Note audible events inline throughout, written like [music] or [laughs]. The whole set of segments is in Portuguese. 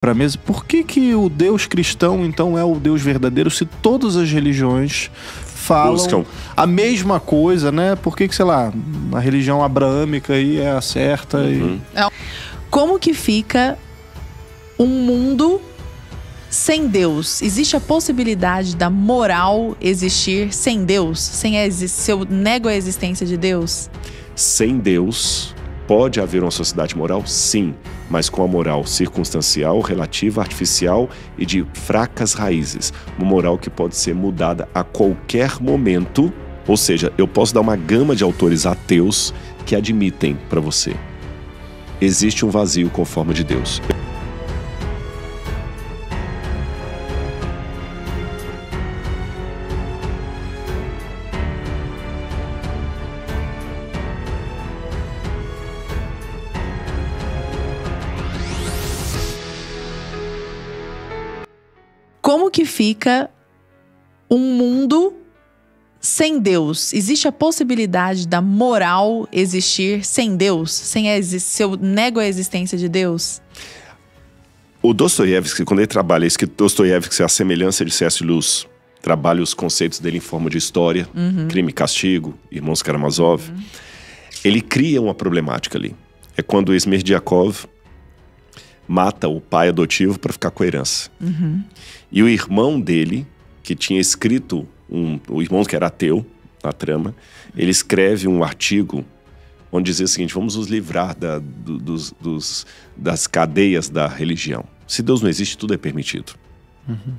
para a mesa. Por que, que o Deus cristão então é o Deus verdadeiro se todas as religiões falam Buscam. a mesma coisa, né? Por que, que sei lá, a religião abraâmica aí é a certa uhum. e... É. Como que fica um mundo sem Deus? Existe a possibilidade da moral existir sem Deus? Sem a, se eu nego a existência de Deus? Sem Deus, Pode haver uma sociedade moral? Sim, mas com a moral circunstancial, relativa, artificial e de fracas raízes. Uma moral que pode ser mudada a qualquer momento. Ou seja, eu posso dar uma gama de autores ateus que admitem para você. Existe um vazio com forma de Deus. significa um mundo sem Deus? Existe a possibilidade da moral existir sem Deus? Sem a, se eu nego a existência de Deus? O Dostoiévski, quando ele trabalha isso, que Dostoiévski é a semelhança de César Luz, trabalha os conceitos dele em forma de história, uhum. crime e castigo, Irmãos Karamazov. Uhum. Ele cria uma problemática ali. É quando Esmerdiakov, mata o pai adotivo para ficar com a herança. Uhum. E o irmão dele, que tinha escrito, um, o irmão que era ateu na trama, ele escreve um artigo onde dizia o seguinte: vamos nos livrar da, do, dos, dos, das cadeias da religião. Se Deus não existe, tudo é permitido. Uhum.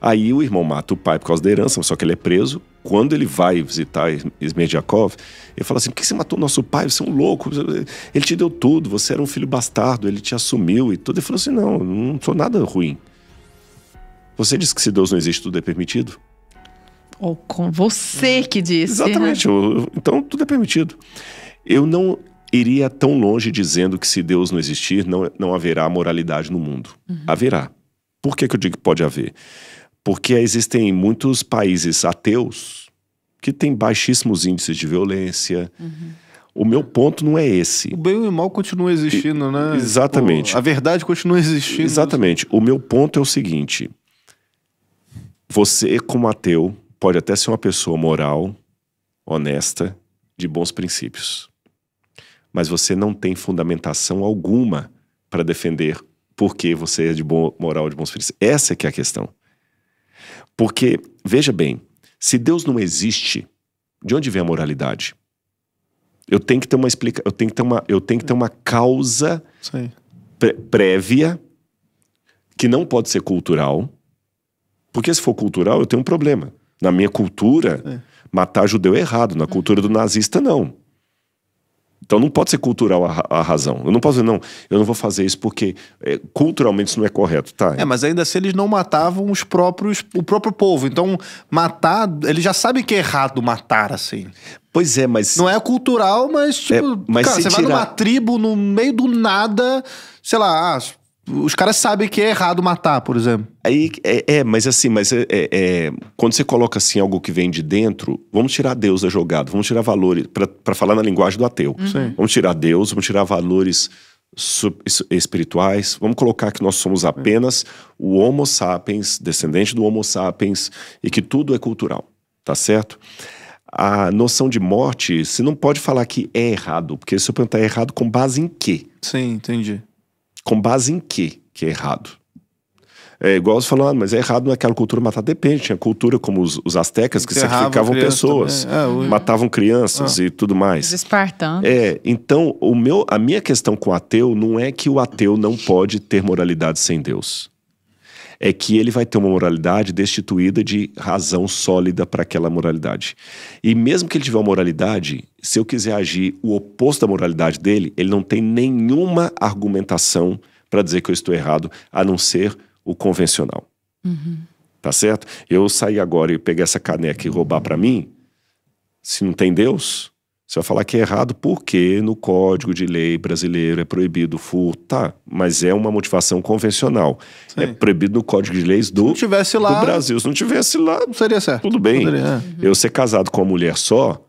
Aí o irmão mata o pai por causa da herança, só que ele é preso quando ele vai visitar Smerdyakov, ele fala assim: por que você matou nosso pai? Você é um louco, ele te deu tudo, você era um filho bastardo, ele te assumiu e tudo. Ele falou assim: não, não sou nada ruim. Você disse que se Deus não existe, tudo é permitido? Ou com você que disse. Né? Exatamente, né? eu, então tudo é permitido. Eu não iria tão longe dizendo que se Deus não existir, não, não haverá moralidade no mundo. Uhum. Haverá. Por que, que eu digo que pode haver? porque existem muitos países ateus que tem baixíssimos índices de violência. Uhum. O meu ponto não é esse. O bem e o mal continuam existindo, e, né? Exatamente. a verdade continua existindo. Exatamente. O meu ponto é o seguinte: você, como ateu, pode até ser uma pessoa moral, honesta, de bons princípios. Mas você não tem fundamentação alguma para defender porque você é de bom, moral, de bons princípios. Essa é que é a questão. Porque, veja bem, se Deus não existe, de onde vem a moralidade? Eu tenho que ter uma explica, eu tenho que ter uma, eu tenho que ter uma causa prévia que não pode ser cultural. Porque se for cultural, eu tenho um problema. Na minha cultura, é. matar judeu é errado, na cultura do nazista não. Então não pode ser cultural a, a, razão. Eu não posso dizer, não, eu não vou fazer isso porque é, culturalmente isso não é correto, tá? É, mas ainda assim eles não matavam os próprios, o próprio povo. Então, matar, eles já sabem que é errado matar, assim. Pois é, mas. Não é cultural, mas, tipo, é, mas cara, você tirar... vai numa tribo no meio do nada, sei lá, ah, os caras sabem que é errado matar, por exemplo. Aí, é, é mas assim, mas é, é, é, quando você coloca assim algo que vem de dentro, vamos tirar Deus da jogada, vamos tirar valores, para falar na linguagem do ateu. Uhum. Vamos tirar Deus, vamos tirar valores espirituais, vamos colocar que nós somos apenas o Homo sapiens, descendente do Homo sapiens, e que tudo é cultural, tá certo? a noção de morte, você não pode falar que é errado, porque se eu perguntar é errado, com base em quê? Sim, entendi. Com base em quê que é errado? É igual você falou, ah, mas é errado naquela é cultura matar. Depende, tinha cultura como os, os aztecas que Enterravam sacrificavam pessoas, é, matavam crianças ah. e tudo mais. Os espartanos. É, então o meu, a minha questão com o ateu não é que o ateu não pode ter moralidade sem Deus é que ele vai ter uma moralidade destituída de razão sólida para aquela moralidade. E mesmo que ele tiver uma moralidade, se eu quiser agir o oposto da moralidade dele, ele não tem nenhuma argumentação para dizer que eu estou errado, a não ser o convencional. Uhum. Tá certo? Eu sair agora e pegar essa caneca e roubar para mim, se não tem Deus, você vai falar que é errado porque no código de lei brasileiro é proibido o furto, tá? Mas é uma motivação convencional. É Sim. É proibido no código de leis do, tivesse lá, do Brasil. Se não tivesse lá, não seria certo. Tudo bem. Poderia, é. Eu ser casado com uma mulher só,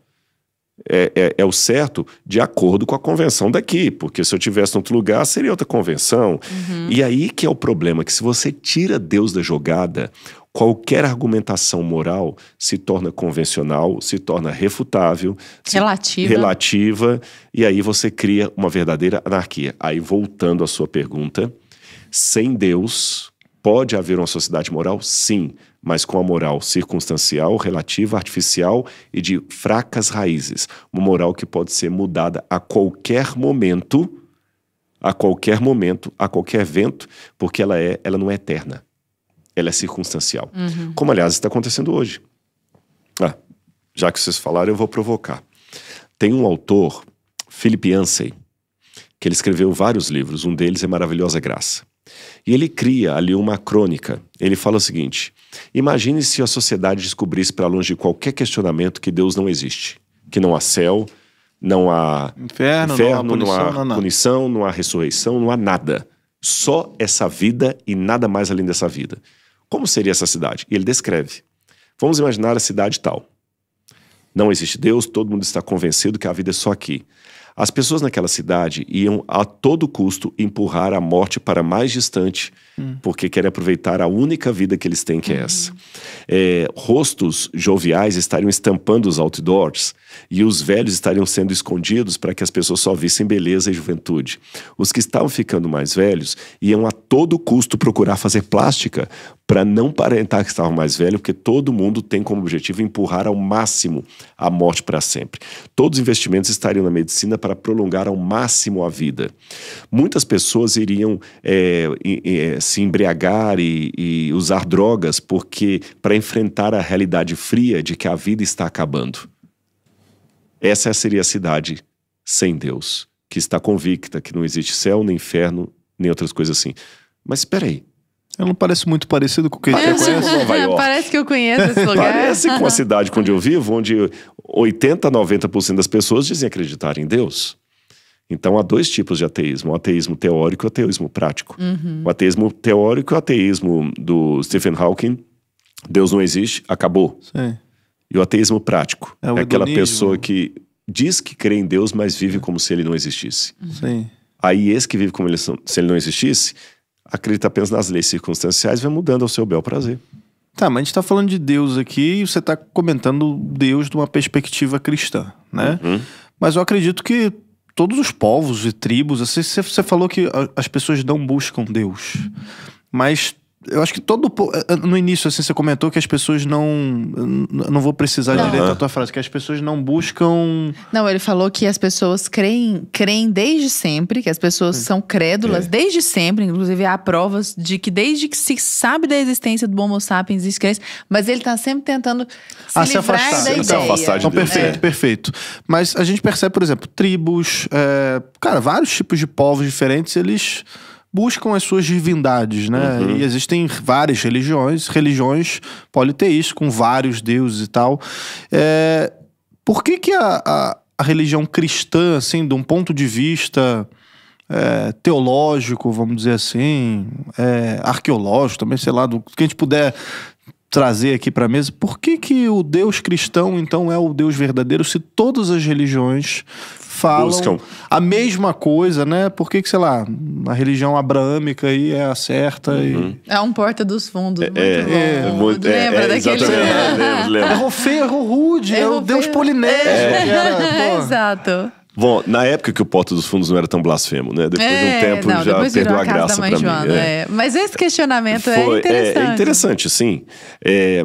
é, é, é, o certo de acordo com a convenção daqui, porque se eu tivesse em outro lugar seria outra convenção. Uhum. E aí que é o problema, que se você tira Deus da jogada, qualquer argumentação moral se torna convencional, se torna refutável, relativa. relativa, e aí você cria uma verdadeira anarquia. Aí voltando à sua pergunta, sem Deus pode haver uma sociedade moral? Sim mas com a moral circunstancial, relativa, artificial e de fracas raízes. Uma moral que pode ser mudada a qualquer momento, a qualquer momento, a qualquer vento, porque ela, é, ela não é eterna. Ela é circunstancial. Uhum. Como, aliás, está acontecendo hoje. Ah, já que vocês falaram, eu vou provocar. Tem um autor, Philip Yancey, que ele escreveu vários livros. Um deles é Maravilhosa Graça. E ele cria ali uma crônica. Ele fala o seguinte: imagine se a sociedade descobrisse para longe de qualquer questionamento que Deus não existe, que não há céu, não há inferno, inferno não há, punição não há, não há punição, não há ressurreição, não há nada. Só essa vida e nada mais além dessa vida. Como seria essa cidade? E ele descreve. Vamos imaginar a cidade tal. Não existe Deus, todo mundo está convencido que a vida é só aqui. As pessoas naquela cidade iam a todo custo empurrar a morte para mais distante, hum. porque querem aproveitar a única vida que eles têm, que é uhum. essa. É, rostos joviais estariam estampando os outdoors e os velhos estariam sendo escondidos para que as pessoas só vissem beleza e juventude. Os que estavam ficando mais velhos iam a todo custo procurar fazer plástica para não parentar que estavam mais velhos, porque todo mundo tem como objetivo empurrar ao máximo a morte para sempre. Todos os investimentos estariam na medicina para prolongar ao máximo a vida. Muitas pessoas iriam é, é, se embriagar e, e usar drogas porque para enfrentar a realidade fria de que a vida está acabando. Essa seria a cidade sem Deus, que está convicta que não existe céu, nem inferno, nem outras coisas assim. Mas espera aí, ela não parece muito parecido com o que a gente conhece. Nova é, York. Parece que eu conheço esse [laughs] lugar. parece com a cidade onde eu vivo, onde 80, 90% das pessoas dizem acreditar em Deus. Então há dois tipos de ateísmo: o ateísmo teórico e o ateísmo prático. Uhum. O ateísmo teórico é o ateísmo do Stephen Hawking: Deus não existe, acabou. Sim. E o ateísmo prático é, é aquela pessoa que diz que crê em Deus, mas vive como se ele não existisse. Sim. Aí esse que vive como ele, se ele não existisse acredita apenas nas leis circunstanciais, vai mudando ao seu bel prazer. Tá, mas a gente está falando de Deus aqui e você está comentando Deus de uma perspectiva cristã, né? Uhum. Mas eu acredito que todos os povos e tribos, assim, você falou que as pessoas não buscam Deus, mas eu acho que todo eh, eh, no início assim você comentou que as pessoas não não vou precisar não. direito da tua frase que as pessoas não buscam não ele falou que as pessoas creem creem desde sempre que as pessoas é. são crédulas é. desde sempre inclusive há provas de que desde que se sabe da existência do Homo sapiens existe crença mas ele está sempre tentando se ah, se afastar. da né? ideia então, perfeito é. perfeito mas a gente percebe por exemplo tribos eh, cara vários tipos de povos diferentes eles buscam as suas divindades, né? Uhum. E existem várias religiões, religiões politeístas, com vários deuses e tal. É, por que, que a, a, a, religião cristã, assim, de um ponto de vista é, teológico, vamos dizer assim, é, arqueológico também, sei lá, do que a gente puder trazer aqui para a mesa, por que, que o Deus cristão então é o Deus verdadeiro se todas as religiões falam Buscam. a mesma coisa, né? Por que, que sei lá, a religião abrâmica aí é a certa uhum. e... É um porta dos fundos, é, é, é, é, muito, é, Lembra é, daquele... Exatamente, lembro, lembro. rude, é o Deus Polinésio. Era, é. [laughs] Exato. Bom, na época que o Porto dos Fundos não era tão blasfemo, né? Depois é, de um é, tempo não, já perdeu a, a graça para mim. É. É. Mas esse questionamento é Foi, é interessante. É, interessante, sim. É,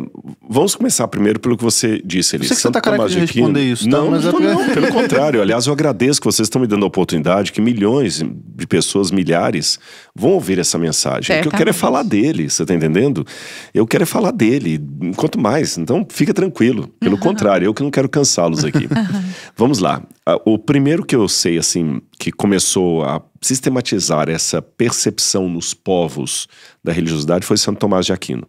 vamos começar primeiro pelo que você disse, Elis. Você tá Santa tá Tomás de Aquino. Responder isso, não, tá? mas não, não, pelo contrário. Aliás, eu agradeço que vocês estão me dando a oportunidade, que milhões de pessoas, milhares, vão ouvir essa mensagem. Certo. O que eu quero é falar dele, você está entendendo? Eu quero é falar dele, quanto mais. Então, fica tranquilo. Pelo uhum. contrário, eu que não quero cansá-los aqui. [laughs] vamos lá. O primeiro primeiro que eu sei, assim, que começou a sistematizar essa percepção nos povos da religiosidade foi Santo Tomás de Aquino,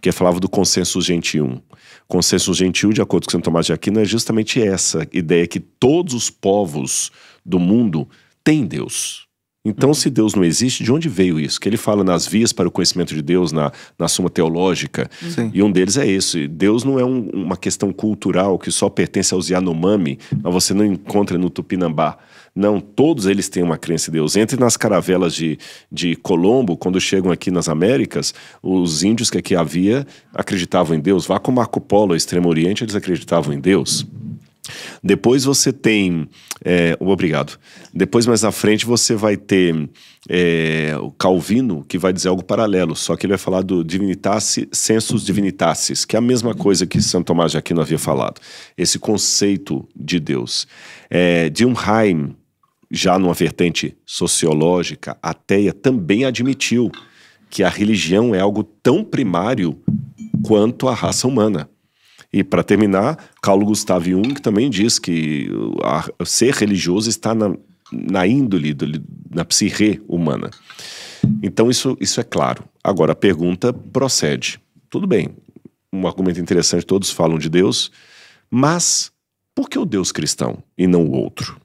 que falava do consenso gentium. Consenso gentil, de acordo com Santo Tomás de Aquino, é justamente essa ideia que todos os povos do mundo têm Deus. Então, uhum. se Deus não existe, de onde veio isso? Que ele fala nas vias para o conhecimento de Deus, na, na Suma Teológica. Uhum. Sim. E um deles é isso. Deus não é um, uma questão cultural que só pertence aos Yanomami, mas você não encontra no Tupinambá. Não, todos eles têm uma crença em Deus. Entre nas caravelas de, de Colombo, quando chegam aqui nas Américas, os índios que aqui havia acreditavam em Deus. Vá com Marco Polo ao Extremo Oriente, eles acreditavam em Deus. Depois você tem. É, obrigado. Depois, mais na frente, você vai ter é, o Calvino, que vai dizer algo paralelo, só que ele vai falar do Divinitatis Sensus Divinitatis, que é a mesma coisa que Santo Tomás de Aquino havia falado. Esse conceito de Deus. É, Dilmheim, já numa vertente sociológica, ateia, também admitiu que a religião é algo tão primário quanto a raça humana. E para terminar, Carlo Gustav Jung também diz que ser religioso está na, na índole, do, na psique humana. Então isso, isso é claro. Agora, a pergunta procede. Tudo bem, um argumento interessante, todos falam de Deus, mas por que o Deus cristão e não o outro?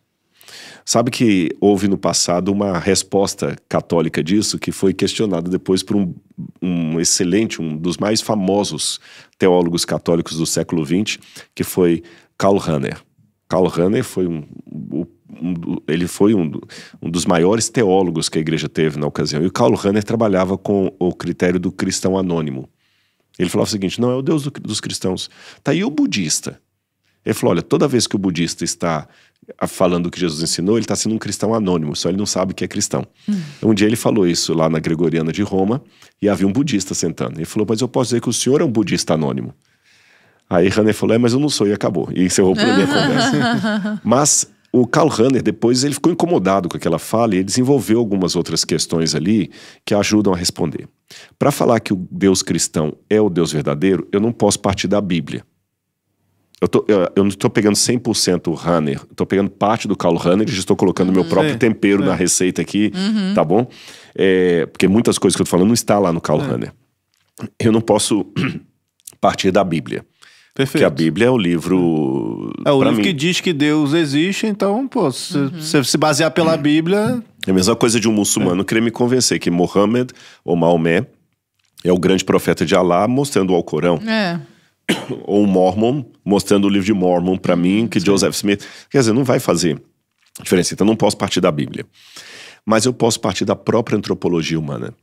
Sabe que houve no passado uma resposta católica disso que foi questionada depois por um, um, excelente, um dos mais famosos teólogos católicos do século XX, que foi Karl Rahner. Karl Rahner foi um, um, ele foi um, dos maiores teólogos que a igreja teve na ocasião. E o Karl Rahner trabalhava com o critério do cristão anônimo. Ele falava o seguinte: não é o Deus do, dos cristãos. Tá aí o budista. Ele falou: olha, toda vez que o budista está falando o que Jesus ensinou, ele está sendo um cristão anônimo, só ele não sabe que é cristão. Hum. Um dia ele falou isso lá na Gregoriana de Roma e havia um budista sentando. Ele falou, mas eu posso dizer que o senhor é um budista anônimo. Aí Hanner falou, é, mas eu não sou, e acabou. E encerrou por ali a conversa. mas o Karl Hanner, depois, ele ficou incomodado com aquela fala e ele desenvolveu algumas outras questões ali que ajudam a responder. Para falar que o Deus cristão é o Deus verdadeiro, eu não posso partir da Bíblia. Eu, tô, eu, eu não estou pegando 100% runner, estou pegando parte do Carl runner e já estou colocando meu próprio é, tempero na é. receita aqui, uhum. tá bom? É, porque muitas coisas que eu estou falando não está lá no caldo é. runner. Eu não posso [clears throat] partir da Bíblia. Perfeito. Porque a Bíblia é o livro. É, é o livro mim. que diz que Deus existe, então, pô, se, uhum. se basear pela uhum. Bíblia. É a mesma coisa de um muçulmano querer me convencer que Mohammed ou Maomé é o grande profeta de Alá mostrando o Alcorão. É. [coughs] ou um Mormon, mostrando o livro de Mormon para mim, que Sim. Joseph Smith. Quer dizer, não vai fazer diferença. Então, não posso partir da Bíblia. Mas eu posso partir da própria antropologia humana.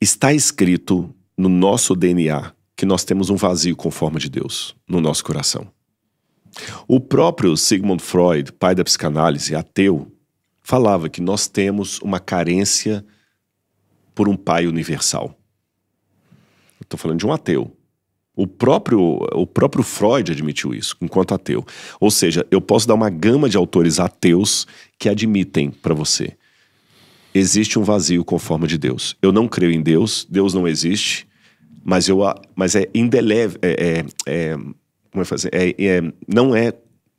Está escrito no nosso DNA que nós temos um vazio com forma de Deus no nosso coração. O próprio Sigmund Freud, pai da psicanálise, ateu, falava que nós temos uma carência por um pai universal. Estou falando de um ateu. O próprio, o próprio Freud admitiu isso, enquanto ateu. Ou seja, eu posso dar uma gama de autores ateus que admitem para você. Existe um vazio com forma de Deus. Eu não creio em Deus, Deus não existe, mas, eu, mas é indeleve É, é, é, como é fazer? Assim? É, é, não é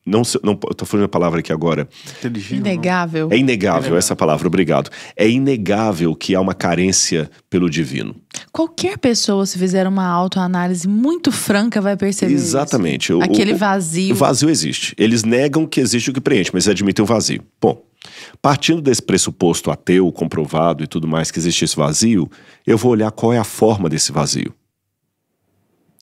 não, não tô falando a palavra aqui agora. Né? Inegável. É inegável é essa palavra, obrigado. É inegável que há uma carência pelo divino. Qualquer pessoa, se fizer uma autoanálise muito franca, vai perceber. Exatamente. Aquele o, vazio. O vazio existe. Eles negam que existe o que preenche, mas admitem o vazio. Bom, partindo desse pressuposto ateu, comprovado e tudo mais que existe esse vazio, eu vou olhar qual é a forma desse vazio.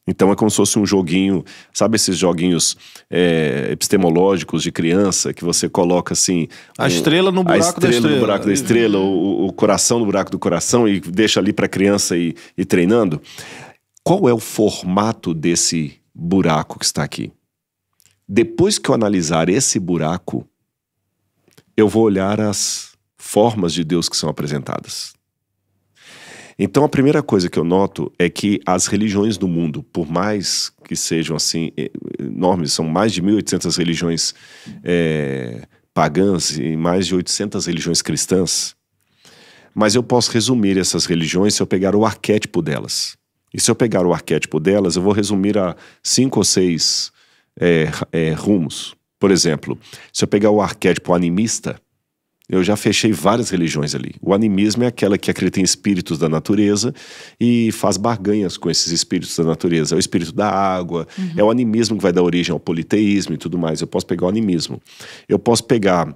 Então é como se fosse um joguinho, sabe esses joguinhos é, epistemológicos de criança que você coloca assim. A um, estrela no buraco a estrela da estrela. no buraco da estrela, o, o, coração no buraco do coração e deixa ali para a criança ir, ir treinando. Qual é o formato desse buraco que está aqui? Depois que eu analisar esse buraco, eu vou olhar as formas de Deus que são apresentadas. Então, a primeira coisa que eu noto é que as religiões do mundo, por mais que sejam assim enormes, são mais de 1.800 religiões é, pagãs e mais de 800 religiões cristãs, mas eu posso resumir essas religiões se eu pegar o arquétipo delas. E se eu pegar o arquétipo delas, eu vou resumir a cinco ou seis é, é, rumos. Por exemplo, se eu pegar o arquétipo animista, eu já fechei várias religiões ali. O animismo é aquela que acredita em espíritos da natureza e faz barganhas com esses espíritos da natureza. É o espírito da água, uhum. é o animismo que vai dar origem ao politeísmo e tudo mais. Eu posso pegar o animismo. Eu posso pegar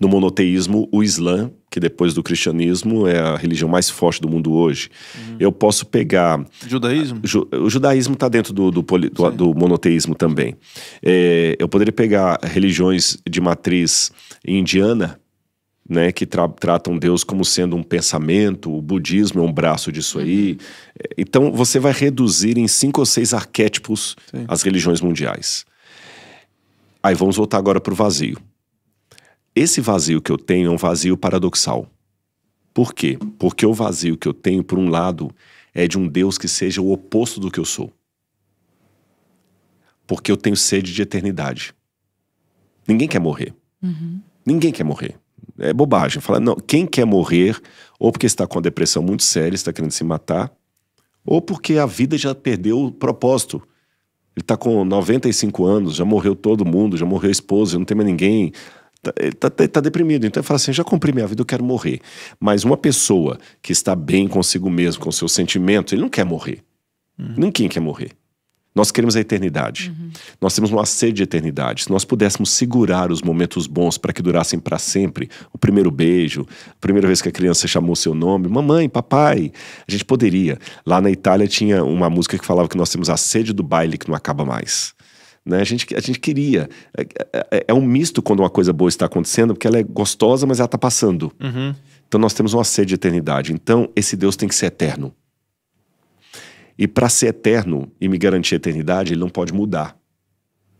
no monoteísmo o Islã, que depois do cristianismo é a religião mais forte do mundo hoje. Uhum. Eu posso pegar. Judaísmo? Ju, o judaísmo está dentro do, do, poli, do, do, monoteísmo também. É, eu poderia pegar religiões de matriz indiana né, que tra tratam Deus como sendo um pensamento, o budismo é um braço disso aí. Uhum. É, então você vai reduzir em cinco ou seis arquétipos Sim. as religiões mundiais. Aí vamos voltar agora para o vazio. Esse vazio que eu tenho é um vazio paradoxal. Por quê? Porque o vazio que eu tenho, por um lado, é de um Deus que seja o oposto do que eu sou. Porque eu tenho sede de eternidade. Ninguém quer morrer. Uhum. Ninguém quer morrer. É bobagem. Falar, não, quem quer morrer, ou porque está com a depressão muito séria, está querendo se matar, ou porque a vida já perdeu o propósito. Ele está com 95 anos, já morreu todo mundo, já morreu a esposa, não tem mais ninguém. Tá, ele está tá, tá deprimido. Então ele fala assim: já cumpri minha vida, eu quero morrer. Mas uma pessoa que está bem consigo mesmo, com seus sentimentos, ele não quer morrer. Uhum. Ninguém quer morrer. Nós queremos a eternidade. Uhum. Nós temos uma sede de eternidade. Se nós pudéssemos segurar os momentos bons para que durassem para sempre, o primeiro beijo, a primeira vez que a criança chamou seu nome, mamãe, papai, a gente poderia. Lá na Itália tinha uma música que falava que nós temos a sede do baile que não acaba mais. Né? A, gente, a gente queria. É, é, é um misto quando uma coisa boa está acontecendo, porque ela é gostosa, mas ela está passando. Uhum. Então nós temos uma sede de eternidade. Então esse Deus tem que ser eterno. E para ser eterno e me garantir eternidade, ele não pode mudar.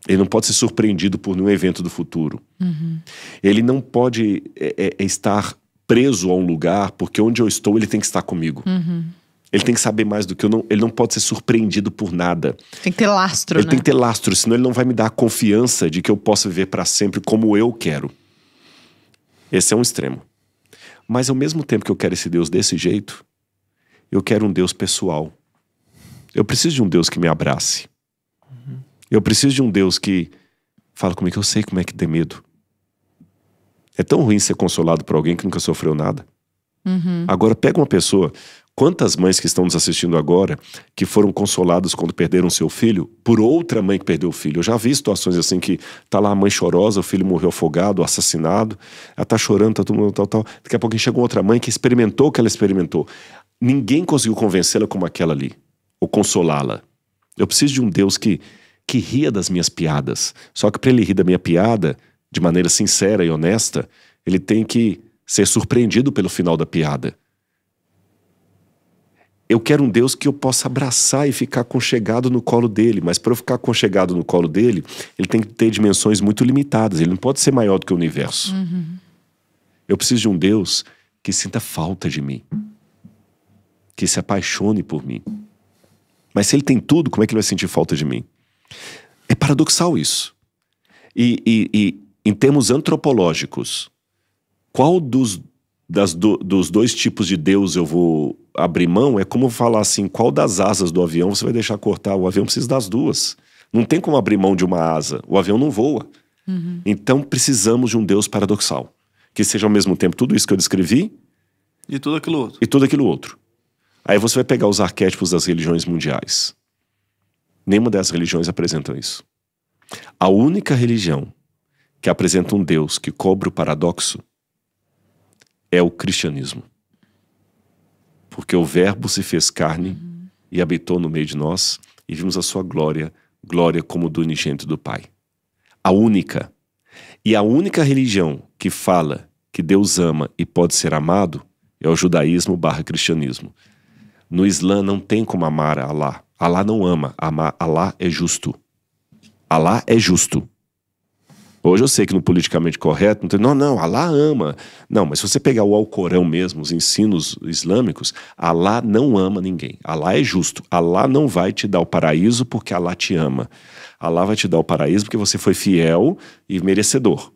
Ele não pode ser surpreendido por nenhum evento do futuro. Uhum. Ele não pode é, é, é, estar preso a um lugar, porque onde eu estou, ele tem que estar comigo. Uhum. Ele tem que saber mais do que eu não. Ele não pode ser surpreendido por nada. Tem que ter lastro. Ele né? tem que ter lastro, senão ele não vai me dar a confiança de que eu posso viver para sempre como eu quero. Esse é um extremo. Mas ao mesmo tempo que eu quero esse Deus desse jeito, eu quero um Deus pessoal. Eu preciso de um Deus que me abrace. Uhum. Eu preciso de um Deus que fala comigo que eu sei como é que tem medo. É tão ruim ser consolado por alguém que nunca sofreu nada. Uhum. Agora, pega uma pessoa. Quantas mães que estão nos assistindo agora que foram consoladas quando perderam seu filho por outra mãe que perdeu o filho? Eu já vi situações assim que tá lá a mãe chorosa, o filho morreu afogado, assassinado, ela tá chorando, tá todo mundo tal, tal. Daqui a pouco chegou outra mãe que experimentou o que ela experimentou. Ninguém conseguiu convencê-la como aquela ali ou consolá-la. Eu preciso de um Deus que, que ria das minhas piadas. Só que para ele rir da minha piada, de maneira sincera e honesta, ele tem que ser surpreendido pelo final da piada. Eu quero um Deus que eu possa abraçar e ficar conchegado no colo dele, mas para eu ficar conchegado no colo dele, ele tem que ter dimensões muito limitadas, ele não pode ser maior do que o universo. Uhum. Eu preciso de um Deus que sinta falta de mim, que se apaixone por mim. Mas se ele tem tudo, como é que ele vai sentir falta de mim? É paradoxal isso. E, e, e em termos antropológicos, qual dos, das, do, dos dois tipos de Deus eu vou abrir mão? É como falar assim: qual das asas do avião você vai deixar cortar? O avião precisa das duas. Não tem como abrir mão de uma asa. O avião não voa. Uhum. Então precisamos de um Deus paradoxal que seja ao mesmo tempo tudo isso que eu descrevi e tudo aquilo outro. E tudo aquilo outro. Aí você vai pegar os arquétipos das religiões mundiais. Nenhuma dessas religiões apresentam isso. A única religião que apresenta um Deus que cobra o paradoxo é o cristianismo. Porque o Verbo se fez carne e habitou no meio de nós e vimos a sua glória, glória como do unigênito do Pai. A única. E a única religião que fala que Deus ama e pode ser amado é o judaísmo barra cristianismo. No Islã não tem como amar Allah. Allah não ama, amar Allah é justo. Allah é justo. Hoje eu sei que no politicamente correto não tem, não, não, Allah ama. Não, mas se você pegar o Alcorão mesmo, os ensinos islâmicos, Allah não ama ninguém. Allah é justo. Allah não vai te dar o paraíso porque Allah te ama. Allah vai te dar o paraíso porque você foi fiel e merecedor.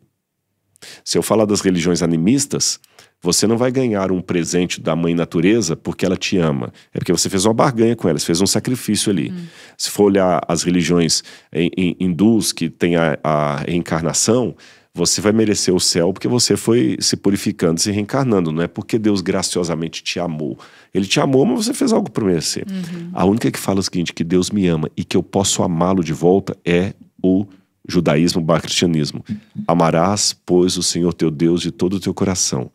Se eu falar das religiões animistas, você não vai ganhar um presente da mãe natureza porque ela te ama. É porque você fez uma barganha com ela, você fez um sacrifício ali. Hum. Se for olhar as religiões em, em, hindus que tem a, a reencarnação, você vai merecer o céu porque você foi se purificando, se reencarnando. Não é porque Deus graciosamente te amou. Ele te amou, mas você fez algo para merecer. Uhum. A única que fala o seguinte: que Deus me ama e que eu posso amá-lo de volta é o judaísmo barra cristianismo. Amarás, pois, o Senhor teu Deus de todo o teu coração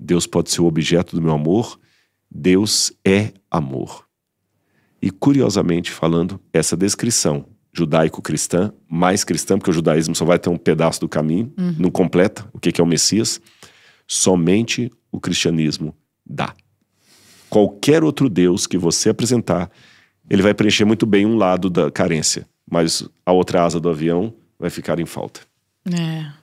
Deus pode ser o objeto do meu amor, Deus é amor. E curiosamente falando, essa descrição judaico-cristã, mais cristã, porque o judaísmo só vai ter um pedaço do caminho, uhum. não completa o que é o Messias, somente o cristianismo dá. Qualquer outro Deus que você apresentar, ele vai preencher muito bem um lado da carência, mas a outra asa do avião vai ficar em falta. É.